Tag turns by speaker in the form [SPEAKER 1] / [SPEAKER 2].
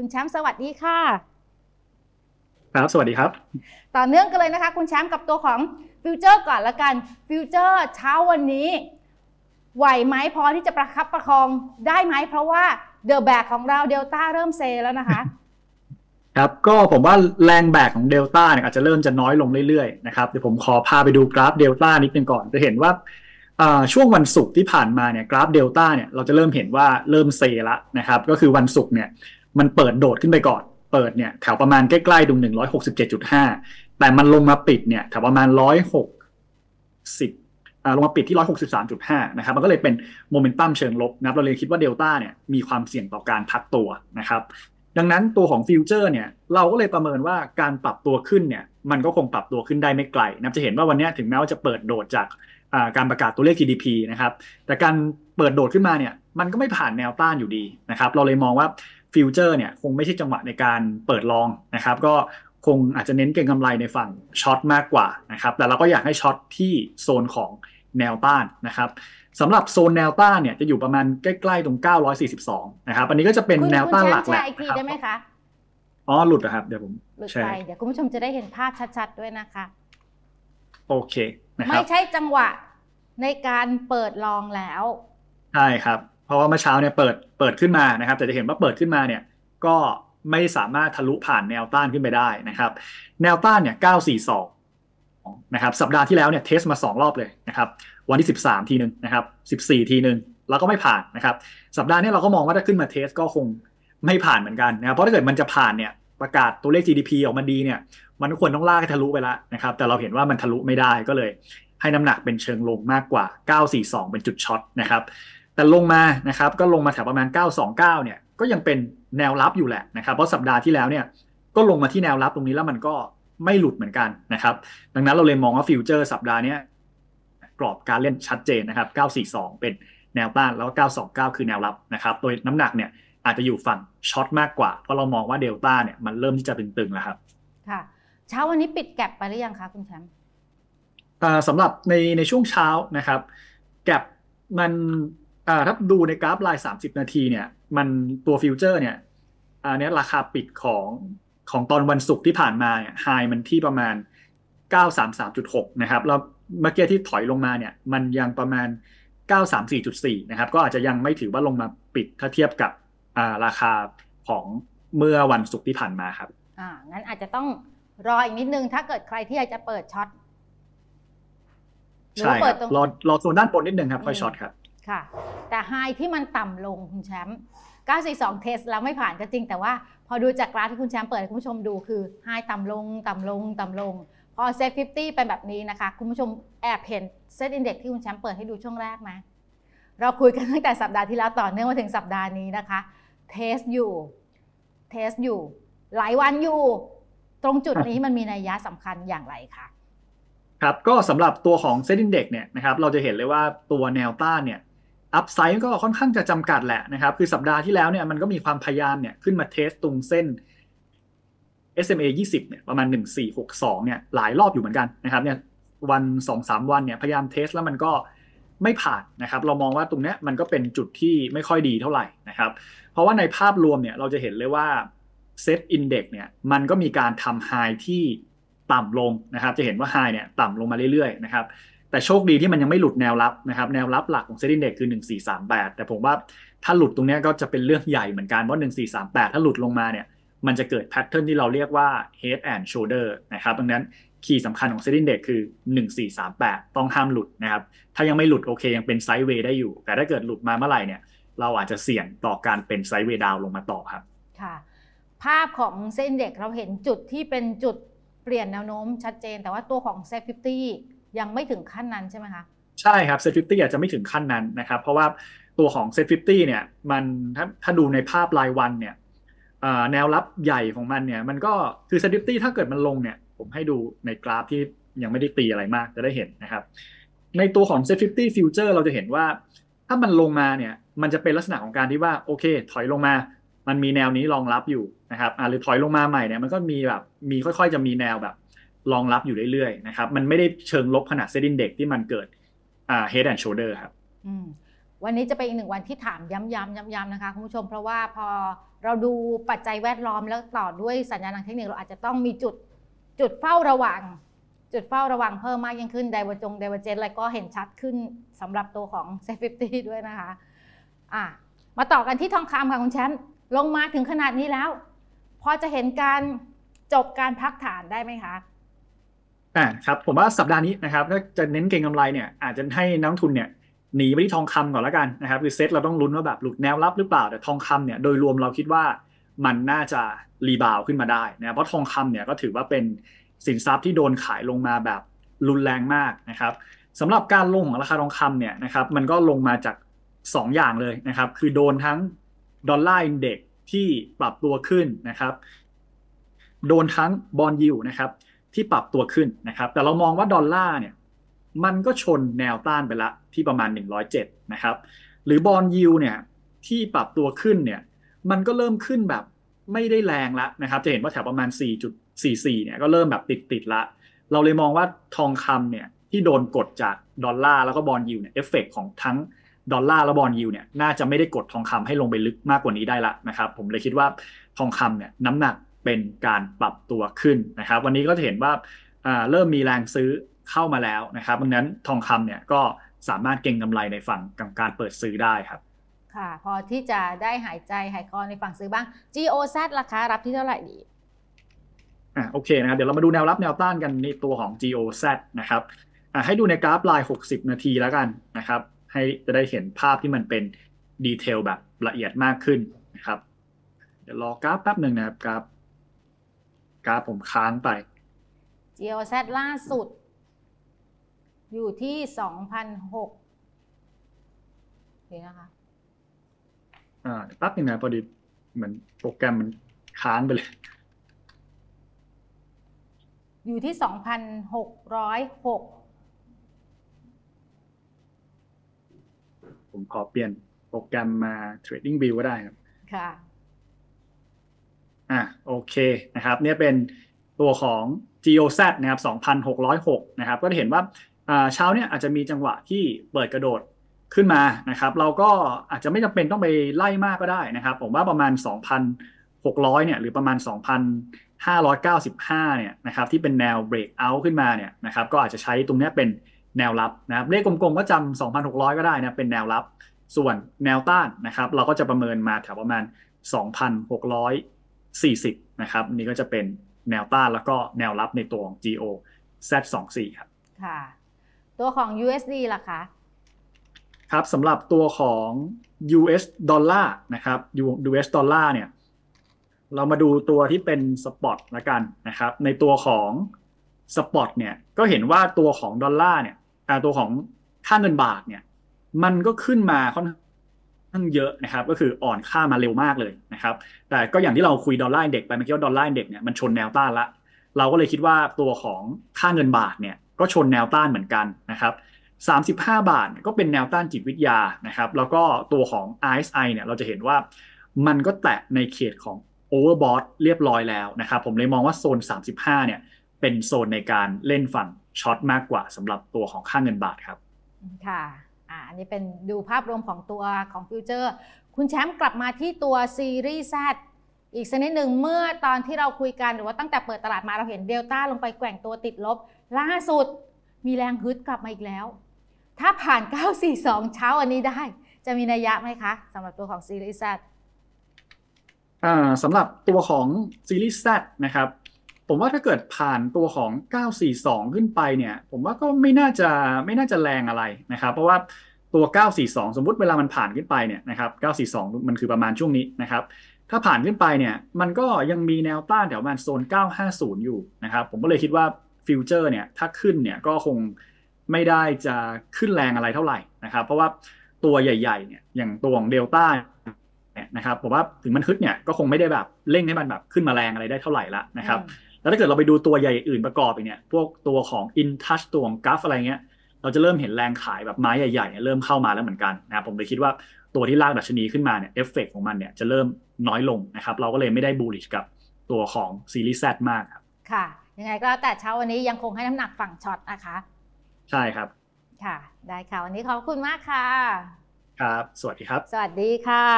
[SPEAKER 1] คุณแชมป์สวัสดีค่ะครับสวัสดีครับ ต่อเนื่องกันเลยนะคะ คุณแชมป์กับตัวของฟิวเจอร์ก่อนละกันฟิวเจอร์เช้าวันนี้ ไหวไหมพอที่จะประคับประคองได้ไหมเพราะว่าเดอะแบกของเราเดลต้าเริ่มเซแล้วนะคะ
[SPEAKER 2] ครับก็ผมว่าแรงแบกของเดลต้าเนี่ยอาจจะเริ่มจะน้อยลงเรื่อยๆนะครับเดี๋ยวผมขอพาไปดูกราฟเดลต้านิดนึงก่อนจะเห็นว่าช่วงวันศุกร์ที่ผ่านมาเนี่ยกราฟเดลต้าเนี่ยเราจะเริ่มเห็นว่าเริ่มเซละนะครับก็คือวันศุกร์เนี่ยมันเปิดโดดขึ้นไปก่อน เปิดเนี่ยแถวประมาณใกล้ ๆดุงหนึ่งร้อยหกสิบเจ็ดจุดห้าแต่มันลงมาปิดเนี่ยแถวประมาณร้อยหกสิบลงมาปิดที่ร้อยหกสสิบามจุดห้านะครับ มันก็เลยเป็นโมเมนตัมเชิงลบนะครับ เราเลยคิดว่าเดลต้าเนี่ยมีความเสี่ยงต่อการพักตัวนะครับ ดังนั้นตัวของฟิวเจอร์เนี่ย เราก็เลยประเมินว่าการปรับตัวขึ้นเนี่ย มันก็คงปรับตัวขึ้นได้ไม่ไกลนะจะเห็นว่าวันนี้ถึงแม้ว่าจะเปิดโดดจากการประกาศตัวเลข GDP นะครับ แต่การเปิดโดดขึ้นมาเนี่ย มันก็ไม่ผ่านแนวต้านอยู่ดีนะครับ เราเลยมองว่าฟิวเจอร์เนี่ยคงไม่ใช่จังหวะในการเปิดลองนะครับ ก็คงอาจจะเน้นเก็งกำไรในฝั่งช็อตมากกว่านะครับ แต่เราก็อยากให้ช็อตที่โซนของแนวต้านนะครับสำหรับโซนแนวต้านเนี่ยจะอยู่ประมาณใกล้ๆตรง 942 นะครับ อันนี้ก็จะเป็นแนวต้านหลักแหละครับีได้ไหมคะอ๋อ หลุดนะครับเดี๋ยวผมหลุดไปเดี
[SPEAKER 1] ๋ยวคุณผู้ชมจะได้เห็นภาพชัดๆด้วยนะคะ
[SPEAKER 2] โอเคนะครับไม่
[SPEAKER 1] ใช่จังหวะในการเปิดลองแล้ว
[SPEAKER 2] ใช่ครับเพราะว่าเมื่อเช้าเนี่ยเปิดเปิดขึ้นมานะครับแต่จะเห็นว่าเปิดขึ้นมาเนี่ยก็ไม่สามารถทะลุผ่านแนวต้านขึ้นไปได้นะครับแนวต้านเนี่ย 942 นะครับสัปดาห์ที่แล้วเนี่ยเทสมา 2 รอบเลยนะครับวันที่ 13 ทีหนึ่งนะครับ14 ทีหนึ่งแล้วก็ไม่ผ่านนะครับสัปดาห์นี้เราก็มองว่าถ้าขึ้นมาเทสก็คงไม่ผ่านเหมือนกันนะครับเพราะถ้าเกิดมันจะผ่านเนี่ยประกาศตัวเลข GDP ออกมาดีเนี่ยมันควรต้องลากให้ทะลุไปแล้วนะครับแต่เราเห็นว่ามันทะลุไม่ได้ก็เลย ให้น้ำหนักเป็นเชิงลงมากกว่า942เป็นจุดช็อตนะครับแต่ลงมานะครับก็ลงมาแถวประมาณ 929 เนี่ย ก็ยังเป็นแนวรับอยู่แหละนะครับ เพราะสัปดาห์ที่แล้วเนี่ยก็ลงมาที่แนวรับตรงนี้แล้วมันก็ไม่หลุดเหมือนกันนะครับ ดังนั้นเราเลยมองว่าฟิวเจอร์สัปดาห์นี้กรอบการเล่นชัดเจนนะครับ 942 เป็นแนวต้านแล้ว 929 คือแนวรับนะครับโดยน้ำหนักเนี่ยอาจจะอยู่ฝั่งช็อตมากกว่า เพราะเรามองว่าเดลต้าเนี่ยมันเริ่มที่จะตึงๆแล้วครับ
[SPEAKER 1] ค่ะเช้าวันนี้ปิดแก็บไปหรือยังคะคุณแชมป์
[SPEAKER 2] สำหรับในในช่วงเช้านะครับ แก็บมันถ้าดูในกราฟลาย30 นาทีเนี่ย มันตัวฟิวเจอร์ เนี่ยอันนี้ราคาปิดของของตอนวันศุกร์ที่ผ่านมาเนี่ยไฮมันที่ประมาณ 933.6 นะครับ แล้วเมื่อกี้ที่ถอยลงมาเนี่ย มันยังประมาณ934.4 นะครับ ก็อาจจะยังไม่ถือว่าลงมาปิดถ้าเทียบกับราคาของเมื่อวันศุกร์ที่ผ่านมาครับ
[SPEAKER 1] อ่างั้นอาจจะต้องรออีกนิดนึงถ้าเกิดใครที่อยากจะเปิดช็อตใช่รอ
[SPEAKER 2] รอโซนด้านบนนิดนึงครับค่อยช็อตครับ
[SPEAKER 1] ค่ะ แต่ไฮที่มันต่ำลงคุณแชมป์942เทสแล้วไม่ผ่านก็จริงแต่ว่า พอดูจากกราฟที่คุณแชมป์เปิด คุณผู้ชมดูคือไฮต่ำลง ต่ำลง ต่ำลง พอเซ็ตฟิฟตี้เป็นแบบนี้นะคะ คุณผู้ชมแอบเห็นเซ็ตอินเด็กซ์ที่คุณแชมป์เปิดให้ดูช่วงแรกไหมเราคุยกันตั้งแต่สัปดาห์ที่แล้วต่อเนื่องมาถึงสัปดาห์นี้นะคะเทสอยู่เทสอยู่ หลายวันอยู่ ตรงจุดนี้มันมีนัยยะสำคัญอย่างไรคะ
[SPEAKER 2] ครับก็สำหรับตัวของเซ็อินเด็กซ์เนี่ยนะครับเราจะเห็นเลยว่าตัวแนวต้านเนี่ยอัพไซด์ก็ค่อนข้างจะจำกัดแหละนะครับ คือสัปดาห์ที่แล้วเนี่ยมันก็มีความพยายามเนี่ยขึ้นมาเทสตรงเส้น SMA 20เนี่ยประมาณ 1462เนี่ยหลายรอบอยู่เหมือนกันนะครับเนี่ยวัน 2 3 วันเนี่ยพยายามเทสแล้วมันก็ไม่ผ่านนะครับ เรามองว่าตรงเนี้ยมันก็เป็นจุดที่ไม่ค่อยดีเท่าไหร่นะครับ เพราะว่าในภาพรวมเนี่ยเราจะเห็นเลยว่าเซตอินเด็กเนี่ยมันก็มีการทำไฮที่ต่ำลงนะครับจะเห็นว่าไฮเนี่ยต่ำลงมาเรื่อยๆนะครับแต่โชคดีที่มันยังไม่หลุดแนวรับนะครับ แนวรับหลักของเซ็นดิ้งเด็กคือ 1438 แต่ผมว่าถ้าหลุดตรงนี้ก็จะเป็นเรื่องใหญ่เหมือนกันเพราะ1438 ถ้าหลุดลงมาเนี่ย มันจะเกิดแพทเทิร์นที่เราเรียกว่า head and shoulder นะครับดังนั้นคีย์สำคัญของเซ็นดิ้งเด็กคือ 1438 ต้องห้ามหลุดนะครับ ถ้ายังไม่หลุดโอเคยังเป็นไซด์เวย์ได้อยู่ แต่ถ้าเกิดหลุดมาเมื่อไหร่เนี่ยเราอาจจะเสี่ยงต่อการเป็นไซด์เวย์ดาวลงมาต่อครับ
[SPEAKER 1] ค่ะ ภาพของเซ็นเด็กเราเห็นจุดที่เป็นจุดเปลี่ยนแนวโน้มชัดเจน แต่ว่าตัวของเซฟฟิฟตี้ยังไม่ถึงขั้นนั้นใช่ไหมคะ
[SPEAKER 2] ใช่ครับเซฟฟิฟตี้อาจจะไม่ถึงขั้นนั้นนะครับ เพราะว่าตัวของเซฟฟิฟตี้เนี่ยมันถ้าถ้าดูในภาพรายวันเนี่ยแนวรับใหญ่ของมันเนี่ยมันก็คือเซฟฟิฟตี้ถ้าเกิดมันลงเนี่ยผมให้ดูในกราฟที่ยังไม่ได้ตีอะไรมาก จะได้เห็นนะครับ ในตัวของเซฟฟิฟตี้ฟิวเจอร์เราจะเห็นว่า ถ้ามันลงมาเนี่ย มันจะเป็นลักษณะของการที่ว่าโอเคถอยลงมา มันมีแนวนี้รองรับอยู่นะครับหรือถอยลงมาใหม่เนี่ยมันก็มีแบบ มีค่อย ๆจะมีแนวแบบรองรับอยู่เรื่อยๆนะครับ มันไม่ได้เชิงลบขนาดเซตินเด็กที่มันเกิดอ่า head and shoulder ครับ
[SPEAKER 1] วันนี้จะเป็นอีกหนึ่งวันที่ถามย้ำๆย้ำๆ นะคะคุณผู้ชม เพราะว่าพอเราดูปัจจัยแวดล้อมแล้วต่อด้วยสัญญาณทางเทคนิคเราอาจจะต้องมีจุดจุดเฝ้าระวัง จุดเฝ้าระวังเพิ่มมากยิ่งขึ้นไดเวอร์จงไดเวอร์เจนอะไรก็เห็นชัดขึ้นสำหรับตัวของเซฟฟิตี้ด้วยนะคะ อ่ะมาต่อกันที่ทองคำค่ะคุณแชมป์ลงมาถึงขนาดนี้แล้วพอจะเห็นการจบการพักฐานได้ไหมคะ
[SPEAKER 2] อ่าครับผมว่าสัปดาห์นี้นะครับถ้าจะเน้นเก็งกาไรเนี่ยอาจจะให้นักทุนเนี่ยหนีไปที่ทองคำก่อนละกันนะครับคือเซ็ตเราต้องลุ้นว่าแบบหลุดแนวรับหรือเปล่าแต่ทองคำเนี่ย โดยรวมเราคิดว่ามันน่าจะรีบาวขึ้นมาได้นะเพราะทองคำเนี่ยก็ถือว่าเป็นสินทรัพย์ที่โดนขายลงมาแบบรุนแรงมากนะครับสำหรับการลงของราคาทองคำเนี่ยนะครับ มันก็ลงมาจาก2อย่างเลยนะครับคือโดนทั้งดอลลาร์อินเด็กที่ปรับตัวขึ้นนะครับ โดนทั้งบอลยูนะครับที่ปรับตัวขึ้นนะครับ แต่เรามองว่าดอลลาร์เนี่ยมันก็ชนแนวต้านไปละที่ประมาณ 107 นะครับ หรือบอลยูเนี่ยที่ปรับตัวขึ้นเนี่ยมันก็เริ่มขึ้นแบบไม่ได้แรงละนะครับ จะเห็นว่าแถวประมาณ 4.44เนี่ยก็เริ่มแบบติดติดละ เราเลยมองว่าทองคำเนี่ยที่โดนกดจากดอลลาร์แล้วก็บอลยูเนี่ยเอฟเฟกของทั้งดอลลาร์และบอลยูเนี่ยน่าจะไม่ได้กดทองคำให้ลงไปลึกมากกว่านี้ได้ละนะครับ ผมเลยคิดว่าทองคำเนี่ยน้ำหนักเป็นการปรับตัวขึ้นนะครับ วันนี้ก็จะเห็นว่าเริ่มมีแรงซื้อเข้ามาแล้วนะครับดังนั้นทองคำเนี่ยก็สามารถเก่งกำไรในฝั่งกับการเปิดซื้อได้ครับ
[SPEAKER 1] ค่ะพอที่จะได้หายใจหายคอในฝั่งซื้อบ้าง GOZ ราคารับที่เท่าไหร่ดี
[SPEAKER 2] อ่าโอเคนะครับ เดี๋ยวเรามาดูแนวรับแนวต้านกันในตัวของ GOZ นะครับอ่าให้ดูในกราฟลาย60 นาทีแล้วกันนะครับ ให้จะได้เห็นภาพที่มันเป็นดีเทลแบบละเอียดมากขึ้นนะครับ เดี๋ยวรอกราฟแป๊บหนึ่งนะครับกราฟกราฟผมค้างไป
[SPEAKER 1] GOZ ล่าสุด อยู่ที่สองพันหกเดี๋ยวนะคะ
[SPEAKER 2] อ่าปั๊บนึงนะพอดีเหมือนโปรแกรมมันค้างไปเลย
[SPEAKER 1] อยู่ที่สองพันหกร้อยหก
[SPEAKER 2] ผมขอเปลี่ยนโปรแกรมมา Trading View ก็ได้ครับ ค่ะอ่ะโอเคนะครับเนี่ยเป็นตัวของ GOZ นะครับ2,606นะครับก็จะเห็นว่าเช้าเนี่ยอาจจะมีจังหวะที่เปิดกระโดดขึ้นมานะครับเราก็อาจจะไม่จำเป็นต้องไปไล่มากก็ได้นะครับผมว่าประมาณ 2,600เนี่ยหรือประมาณ2,595เนี่ยนะครับที่เป็นแนว break out ขึ้นมาเนี่ยนะครับก็อาจจะใช้ตรงนี้เป็นแนวรับนะครับ เลขกลมๆก็จำ2,600 ก็ได้นะเป็นแนวรับส่วนแนวต้านนะครับเราก็จะประเมินมาแถวประมาณ 2,600 40นะครับนี่ก็จะเป็นแนวต้านแล้วก็แนวรับในตัวของ GO Z24 ครับ
[SPEAKER 1] ค่ะตัวของ USD ล่ะคะ
[SPEAKER 2] ครับสำหรับตัวของ US ดอลลาร์นะครับ US ดอลลาร์เนี่ยเรามาดูตัวที่เป็นสปอตละกันนะครับในตัวของสปอตเนี่ยก็เห็นว่าตัวของดอลลาร์เนี่ยตัวของค่าเงินบาทเนี่ยมันก็ขึ้นมาค่อนข้างเยอะนะครับก็คืออ่อนค่ามาเร็วมากเลยนะครับแต่ก็อย่างที่เราคุยดอลลาร์เด็กไปเมื่อกี้ว่าดอลลาร์เด็กเนี่ยมันชนแนวต้านละเราก็เลยคิดว่าตัวของค่าเงินบาทเนี่ยก็ชนแนวต้านเหมือนกันนะครับ 35 บาทก็เป็นแนวต้านจิตวิทยานะครับ แล้วก็ตัวของ RSI เนี่ยเราจะเห็นว่ามันก็แตะในเขตของ overbought เรียบร้อยแล้วนะครับ ผมเลยมองว่าโซน 35เนี่ยเป็นโซนในการเล่นฝั่งช็อตมากกว่าสำหรับตัวของค่าเงินบาทครับ
[SPEAKER 1] ค่ะอันนี้เป็นดูภาพรวมของตัวของฟิวเจอร์ คุณแชมป์กลับมาที่ตัวซีรีส์ Z อีกสักนิดหนึ่งเมื่อตอนที่เราคุยกันหรือว่าตั้งแต่เปิดตลาดมาเราเห็นเดลต้า ลงไปแกว่งตัวติดลบ ล่าสุดมีแรงฮึดกลับมาอีกแล้ว ถ้าผ่าน 942 เช้าอันนี้ได้ จะมีนัยยะไหมคะสำหรับตัวของซีรีส์ Z
[SPEAKER 2] สำหรับตัวของซีรีส์ Z นะครับผมว่าถ้าเกิดผ่านตัวของ 942 ขึ้นไปเนี่ยผมว่าก็ไม่น่าจะไม่น่าจะแรงอะไรนะครับเพราะว่าตัว 942 สมมุติเวลามันผ่านขึ้นไปเนี่ยนะครับ 942 มันคือประมาณช่วงนี้นะครับ ถ้าผ่านขึ้นไปเนี่ย มันก็ยังมีแนวต้านแถวประมาณโซน 950 อยู่นะครับ ผมก็เลยคิดว่าฟิวเจอร์เนี่ยถ้าขึ้นเนี่ยก็คงไม่ได้จะขึ้นแรงอะไรเท่าไหร่นะครับ เพราะว่าตัวใหญ่ๆเนี่ยอย่างตัวของเดลต้าเนี่ยนะครับผมว่าถึงมันขึ้นเนี่ยก็คงไม่ได้แบบเร่งให้มันแบบขึ้นมาแรงอะไรได้เท่าไหร่ละนะครับ แล้วถ้าเกิดเราไปดูตัวใหญ่อื่นประกอบไปเนี่ยพวกตัวของ InTouch ตัวของกัฟอะไรเงี้ยเราจะเริ่มเห็นแรงขายแบบไม้ใหญ่ๆ เริ่มเข้ามาแล้วเหมือนกันนะครับผมเลยคิดว่าตัวที่ลากดัชนีขึ้นมาเนี่ยเอฟเฟกของมันเนี่ยจะเริ่มน้อยลงนะครับ เราก็เลยไม่ได้บูลลิชกับตัวของซีรีส์แซดมากครับ
[SPEAKER 1] ค่ะ ยังไงก็แต่เช้าวันนี้ยังคงให้น้ำหนักฝั่งช็อตนะคะ ใช่ครับ ค่ะได้ค่ะ วันนี้ขอบคุณมากค่ะ
[SPEAKER 2] ครับ สวัสดีครับ
[SPEAKER 1] สวัสดีค่ะ